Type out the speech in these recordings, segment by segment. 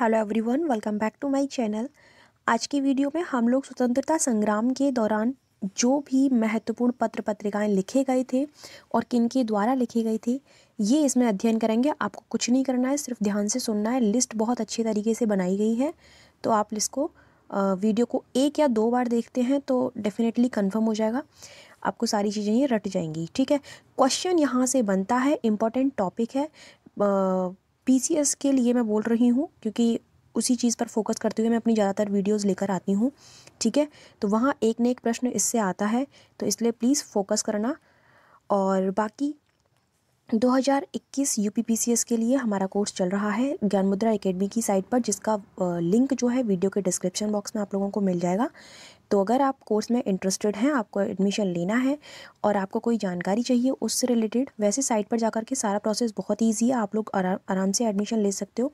Hello everyone welcome back to my channel आज की video में हम लोग स्वतंत्रता संग्राम के दौरान जो भी महत्वपूर्ण पत्र पत्रिकाएं लिखे गए थे और किन के द्वारा लिखे गए थे ये इसमें अध्ययन करेंगे आपको कुछ नहीं करना है सिर्फ ध्यान से सुनना है लिस्ट बहुत अच्छे तरीके से बनाई गई है तो आप लिस्ट को वीडियो को एक या दो बार देखते हैं तो डेफिनेटली कन्फर्म हो जाएगा आपको सारी चीज़ें ये रट जाएंगी ठीक है क्वेश्चन यहाँ से बनता है इम्पॉर्टेंट टॉपिक है पी के लिए मैं बोल रही हूँ क्योंकि उसी चीज़ पर फोकस करते हुए मैं अपनी ज़्यादातर वीडियोस लेकर आती हूँ ठीक है तो वहाँ एक न एक प्रश्न इससे आता है तो इसलिए प्लीज़ फोकस करना और बाकी 2021 यूपीपीसीएस के लिए हमारा कोर्स चल रहा है ज्ञान मुद्रा अकेडमी की साइट पर जिसका लिंक जो है वीडियो के डिस्क्रिप्शन बॉक्स में आप लोगों को मिल जाएगा तो अगर आप कोर्स में इंटरेस्टेड हैं आपको एडमिशन लेना है और आपको कोई जानकारी चाहिए उससे रिलेटेड वैसे साइट पर जाकर के सारा प्रोसेस बहुत ईजी है आप लोग आरा, आराम से एडमिशन ले सकते हो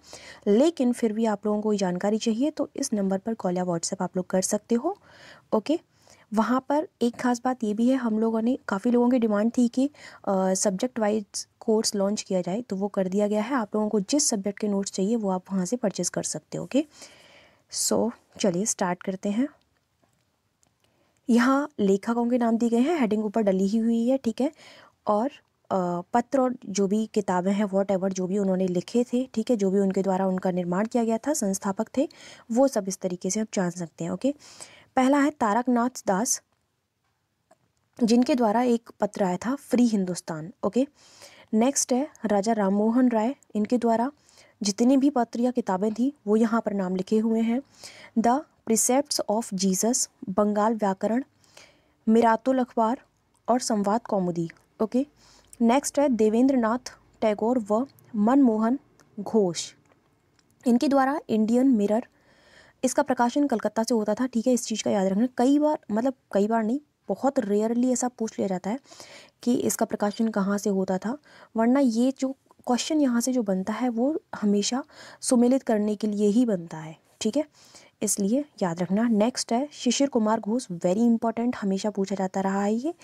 लेकिन फिर भी आप लोगों को जानकारी चाहिए तो इस नंबर पर कॉल या व्हाट्सएप आप लोग कर सकते हो ओके वहाँ पर एक ख़ास बात ये भी है हम लोगों ने काफ़ी लोगों की डिमांड थी कि सब्जेक्ट वाइज कोर्स लॉन्च किया जाए तो वो कर दिया गया है आप लोगों को जिस सब्जेक्ट के नोट्स चाहिए वो आप वहाँ से परचेज़ कर सकते हो ओके सो चलिए स्टार्ट करते हैं यहाँ लेखकों के नाम दिए गए हैं हेडिंग ऊपर डली ही हुई है ठीक है और पत्र और जो भी किताबें हैं वॉट एवर जो भी उन्होंने लिखे थे ठीक है जो भी उनके द्वारा उनका निर्माण किया गया था संस्थापक थे वो सब इस तरीके से आप जान सकते हैं ओके okay? पहला है तारकनाथ दास जिनके द्वारा एक पत्र आया था फ्री हिंदुस्तान ओके नेक्स्ट है राजा राममोहन राय इनके द्वारा जितनी भी पत्र या किताबें थी वो यहाँ पर नाम लिखे हुए हैं the precept of Jesus Bengal व्याकरण मिरातुल अखबार और संवाद कौमुदी ओके नेक्स्ट है देवेंद्र नाथ टैगोर व मनमोहन घोष इनके द्वारा इंडियन मिरर इसका प्रकाशन कलकत्ता से होता था ठीक है इस चीज़ का याद रखना कई बार मतलब कई बार नहीं बहुत रेयरली ऐसा पूछ लिया जाता है कि इसका प्रकाशन कहाँ से होता था वरना ये जो क्वेश्चन यहाँ से जो बनता है वो हमेशा सुमेलित करने के लिए ही बनता है ठीक है इसलिए याद रखना नेक्स्ट है शिशिर कुमार घोष वेरी इंपॉर्टेंट हमेशा पूछा जाता रहा है ये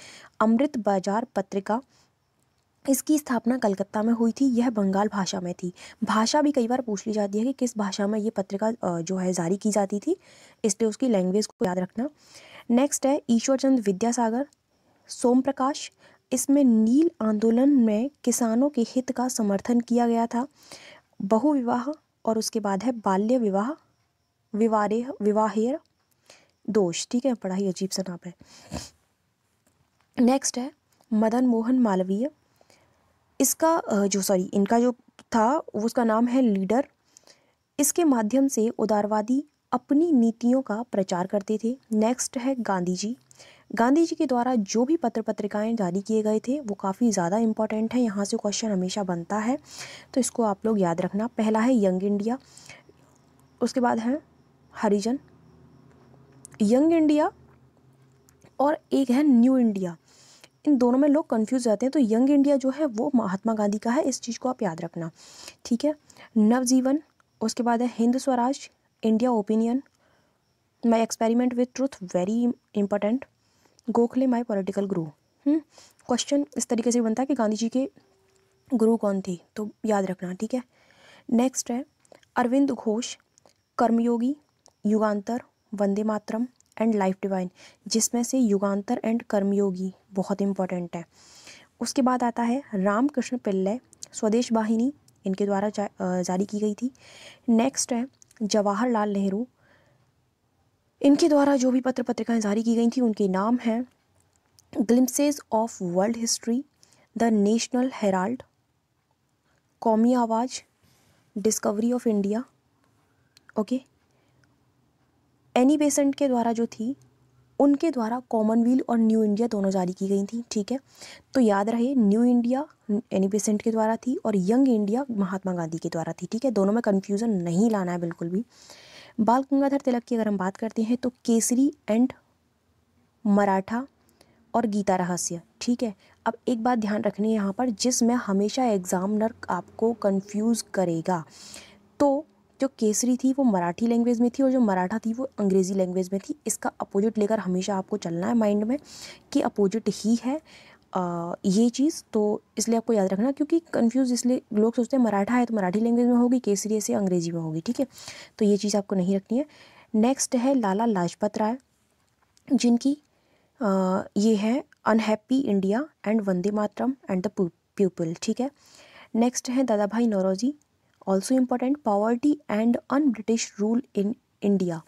अमृत बाजार पत्रिका इसकी स्थापना कलकत्ता में हुई थी यह बंगाल भाषा में थी भाषा भी कई बार पूछ ली जाती है कि किस भाषा में ये पत्रिका जो है जारी की जाती थी इसलिए उसकी लैंग्वेज को याद रखना नेक्स्ट है ईश्वरचंद विद्यासागर सोम प्रकाश इसमें नील आंदोलन में किसानों के हित का समर्थन किया गया था बहुविवाह और उसके बाद है बाल्य विवाह विवाह विवाहेर दोष ठीक है बड़ा ही अजीब सा नाम है नेक्स्ट है मदन मोहन मालवीय इसका जो सॉरी इनका जो था उसका नाम है लीडर इसके माध्यम से उदारवादी अपनी नीतियों का प्रचार करते थे नेक्स्ट है गांधी जी गांधी जी के द्वारा जो भी पत्र पत्रिकाएं जारी किए गए थे वो काफ़ी ज़्यादा इम्पॉर्टेंट है यहाँ से क्वेश्चन हमेशा बनता है तो इसको आप लोग याद रखना पहला है यंग इंडिया उसके बाद है हरिजन यंग इंडिया और एक है न्यू इंडिया इन दोनों में लोग कन्फ्यूज रहते हैं तो यंग इंडिया जो है वो महात्मा गांधी का है इस चीज़ को आप याद रखना ठीक है नवजीवन उसके बाद है Hind Swaraj India opinion my experiment with truth very important Gokhale my political guru question इस तरीके से बनता है कि गांधी जी के गुरु कौन थे तो याद रखना ठीक है नेक्स्ट है Aurobindo Ghosh Karmayogi Yugantar Vande Mataram and life divine जिसमें से युगांतर एंड कर्मयोगी बहुत इंपॉर्टेंट है उसके बाद आता है रामकृष्ण पिल्लय स्वदेश वाहिनी इनके द्वारा जा, जारी की गई थी नेक्स्ट है जवाहरलाल नेहरू इनके द्वारा जो भी पत्र पत्रिकाएं जारी की गई थी उनके नाम हैं glimpses of world history the National Herald Qaumi Awaz discovery of India okay Annie Besant के द्वारा जो थी उनके द्वारा कॉमनवेल्थ और न्यू इंडिया दोनों जारी की गई थी ठीक है तो याद रहे न्यू इंडिया एनी बेसेंट के द्वारा थी और यंग इंडिया महात्मा गांधी के द्वारा थी ठीक है दोनों में कन्फ्यूज़न नहीं लाना है बिल्कुल भी बाल गंगाधर तिलक की अगर हम बात करते हैं तो केसरी एंड मराठा और गीता रहस्य ठीक है अब एक बात ध्यान रखनी है यहाँ पर जिसमें हमेशा एग्ज़ाम नर्क आपको कंफ्यूज करेगा तो जो केसरी थी वो मराठी लैंग्वेज में थी और जो मराठा थी वो अंग्रेज़ी लैंग्वेज में थी इसका अपोजिट लेकर हमेशा आपको चलना है माइंड में कि अपोजिट ही है आ, ये चीज़ तो इसलिए आपको याद रखना क्योंकि कंफ्यूज इसलिए लोग सोचते हैं मराठा है तो मराठी लैंग्वेज में होगी केसरी ऐसे अंग्रेजी में होगी ठीक है तो ये चीज़ आपको नहीं रखनी है नेक्स्ट है लाला लाजपत राय जिनकी आ, ये है unhappy India and Vande Mataram and the people ठीक है नेक्स्ट है Dadabhai Naoroji also important poverty and un British rule in India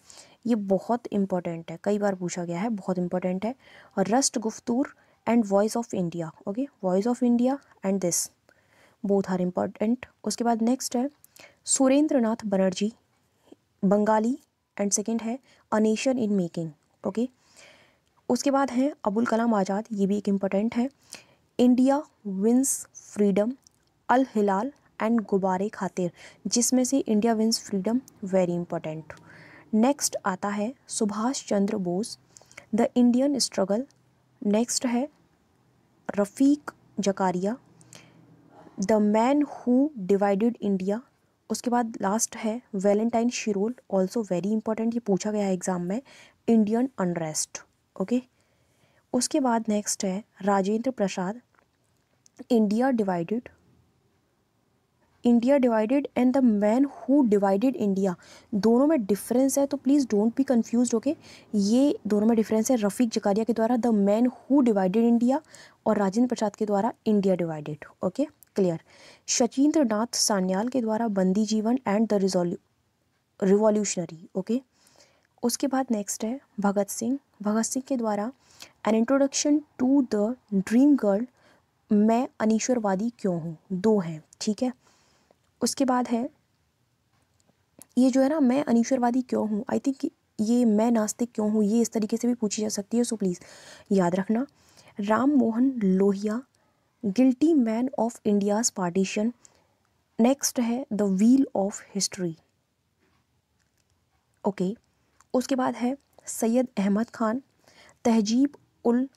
ये बहुत इंपॉर्टेंट है कई बार पूछा गया है बहुत इंपॉर्टेंट है और Rast Goftar and voice of India okay voice of India and this both are important उसके बाद नेक्स्ट है Surendranath Banerjee Bengalee and second है a nation in making okay उसके बाद हैं अबुल कलाम आज़ाद ये भी एक इम्पॉर्टेंट है India wins freedom Al Hilal and Ghubar Khatir जिसमें से India wins freedom very important next आता है Subhash Chandra Bose the Indian struggle next है Rafiq Zakaria the man who divided India उसके बाद लास्ट है Valentine Chirol also very important ये पूछा गया है एग्ज़ाम में इंडियन अनरेस्ट ओके उसके बाद नेक्स्ट है Rajendra Prasad India divided India divided and the man who divided India दोनों में डिफरेंस है तो please don't be confuse okay ये दोनों में डिफरेंस है रफ़ीक जकारिया के द्वारा the man who divided India और राजेंद्र प्रसाद के द्वारा India divided okay clear Sachindra Nath Sanyal के द्वारा बंदी जीवन एंड द रिजोल्यू रिवॉल्यूशनरी ओके उसके बाद नेक्स्ट है भगत सिंह भगत सिंह के द्वारा an introduction to the dream girl मैं अनिश्वरवादी क्यों हूँ दो हैं ठीक है उसके बाद है ये जो है ना मैं अनिश्वरवादी क्यों हूँ आई थिंक ये मैं नास्तिक क्यों हूँ ये इस तरीके से भी पूछी जा सकती है सो प्लीज़ याद रखना Ram Mohan Lohia guilty man of India's partition next है the wheel of history okay उसके बाद है सैयद अहमद खान तहजीब उल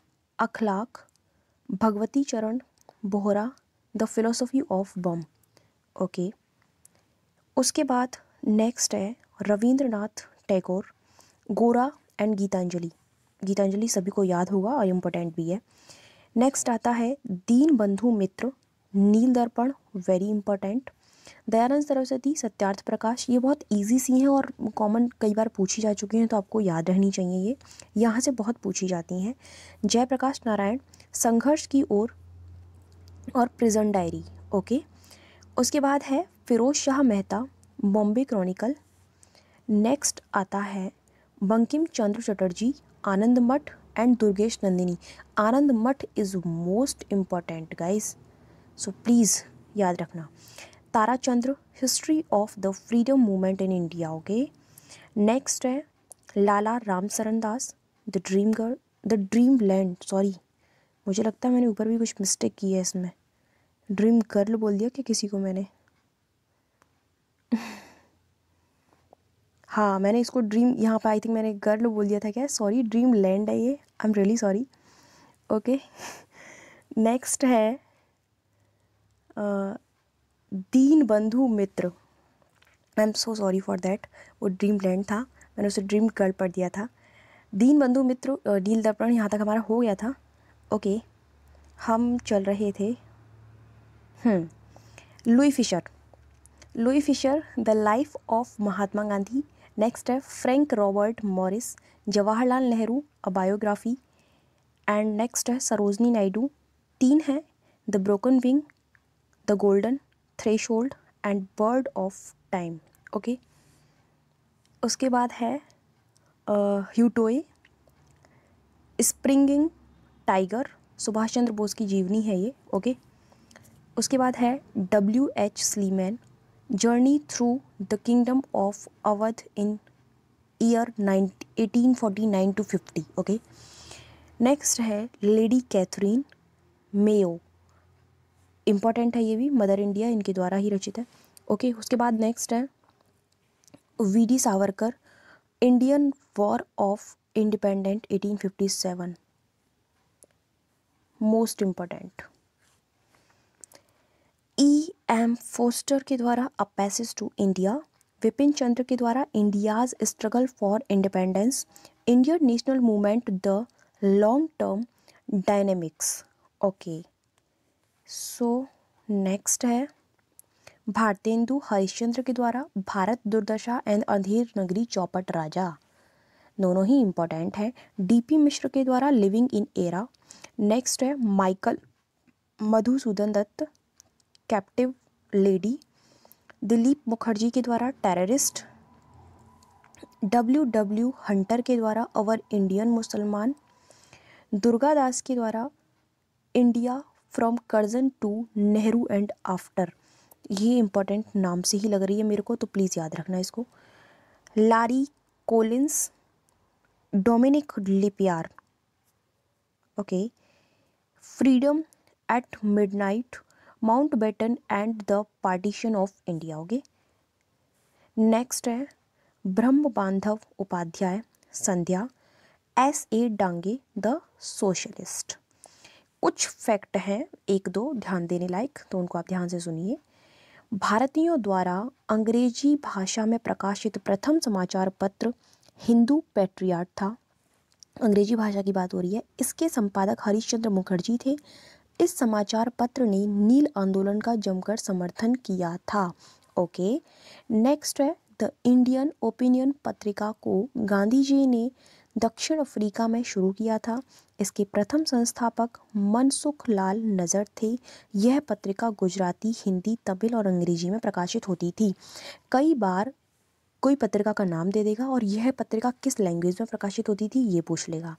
Akhlaq Bhagwati Charan Vohra the philosophy of bomb okay उसके बाद नेक्स्ट है रविंद्रनाथ टैगोर गोरा एंड गीतांजलि गीतांजलि सभी को याद होगा और इम्पोर्टेंट भी है नेक्स्ट आता है दीन बंधु मित्र नील दर्पण वेरी इंपॉर्टेंट दयानंद सरस्वती सत्यार्थ प्रकाश ये बहुत इजी सी हैं और कॉमन कई बार पूछी जा चुकी हैं तो आपको याद रहनी चाहिए ये यहाँ से बहुत पूछी जाती हैं जयप्रकाश नारायण संघर्ष की ओर और, और प्रिजन डायरी ओके उसके बाद है फ़िरोज़ शाह मेहता बॉम्बे क्रॉनिकल नेक्स्ट आता है बंकिम चंद्र चटर्जी आनंद मठ and Durgesh Nandini Anand Math is most important guys so please याद रखना Tara Chand history of the freedom movement in India okay next है Lala Ram Saran Das the dream girl the dreamland sorry मुझे लगता है मैंने ऊपर भी कुछ मिस्टेक की है इसमें ड्रीम गर्ल बोल दिया क्या किसी को मैंने हाँ मैंने इसको ड्रीम यहाँ पर आई थिंक मैंने गर्ल बोल दिया था क्या सॉरी ड्रीम लैंड है ये I am really sorry okay next है Deen Bandhu Mitra I am so sorry for that वो ड्रीम लैंड था मैंने उसे ड्रीम गर्ल पढ़ दिया था दीन बंधु मित्र नील दर्पण यहाँ तक हमारा हो गया था ओके हम चल रहे थे Louis Fischer Louis Fischer the life of Mahatma Gandhi next है Frank Robert Moraes Jawaharlal Nehru a biography and next है सरोजनी नायडू तीन है the broken wing the golden threshold and bird of time okay उसके बाद है Hugh Toye springing tiger Subhash Chandra Bose की जीवनी है ये ओके okay? उसके बाद है W H Sleeman journey through the kingdom of Awadh in year nine eighteen forty nine two fifty okay next है लेडी कैथरीन मेयो इम्पॉर्टेंट है ये भी मदर इंडिया इनके द्वारा ही रचित है ओके okay, उसके बाद नेक्स्ट है V D Savarkar Indian war of independent eighteen fifty seven most important E M Forster के द्वारा a passage to India Bipin Chandra के द्वारा India's struggle for independence Indian national movement the long term dynamics okay so next है भारतेंदु हरिश्चंद्र के द्वारा भारत दुर्दशा and अंधेर नगरी चौपट राजा दोनों ही इम्पोर्टेंट हैं डीपी मिश्र के द्वारा लिविंग इन एरा नेक्स्ट है Michael Madhusudan Dutt captive lady Dilip Mukherjee के द्वारा टेररिस्ट डब्ल्यू डब्ल्यू हंटर के द्वारा अवर इंडियन मुसलमान दुर्गा दास के द्वारा India from Curzon to Nehru and after ये इम्पोर्टेंट नाम से ही लग रही है मेरे को तो प्लीज़ याद रखना इसको Larry Collins Dominique Lapierre okay freedom at midnight Mountbatten and the partition of India okay next है Brahma Bandhav Upadhyay Sandhya S A Dange the socialist कुछ फैक्ट हैं एक दो ध्यान देने लायक तो उनको आप ध्यान से सुनिए भारतीयों द्वारा अंग्रेजी भाषा में प्रकाशित प्रथम समाचार पत्र हिंदू पैट्रियाट था अंग्रेजी भाषा की बात हो रही है इसके संपादक हरीश्चंद्र मुखर्जी थे इस समाचार पत्र ने नील आंदोलन का जमकर समर्थन किया था ओके नेक्स्ट है द इंडियन ओपिनियन पत्रिका को गांधी जी ने दक्षिण अफ्रीका में शुरू किया था इसके प्रथम संस्थापक मनसुख लाल नज़र थे यह पत्रिका गुजराती हिंदी तमिल और अंग्रेजी में प्रकाशित होती थी कई बार कोई पत्रिका का नाम दे देगा और यह पत्रिका किस लैंग्वेज में प्रकाशित होती थी ये पूछ लेगा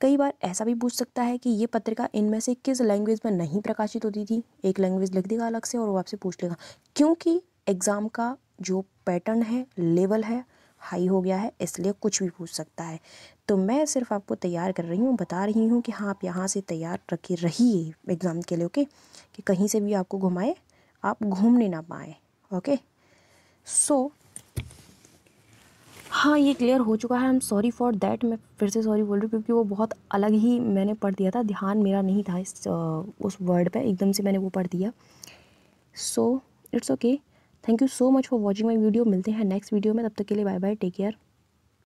कई बार ऐसा भी पूछ सकता है कि ये पत्रिका इनमें से किस लैंग्वेज में नहीं प्रकाशित होती थी एक लैंग्वेज लिख देगा अलग से और वो आपसे पूछ लेगा क्योंकि एग्ज़ाम का जो पैटर्न है लेवल है हाई हो गया है इसलिए कुछ भी पूछ सकता है तो मैं सिर्फ आपको तैयार कर रही हूँ बता रही हूँ कि हाँ आप यहाँ से तैयार रखे रहिए एग्ज़ाम के लिए ओके कि कहीं से भी आपको घुमाए आप घूमने ना पाएँ ओके सो हाँ ये क्लियर हो चुका है I am sorry for that मैं फिर से सॉरी बोल रही हूँ क्योंकि वो बहुत अलग ही मैंने पढ़ दिया था ध्यान मेरा नहीं था इस उस वर्ड पे एकदम से मैंने वो पढ़ दिया so it's okay thank you so much for watching my video मिलते हैं नेक्स्ट वीडियो में तब तक के लिए बाय बाय टेक केयर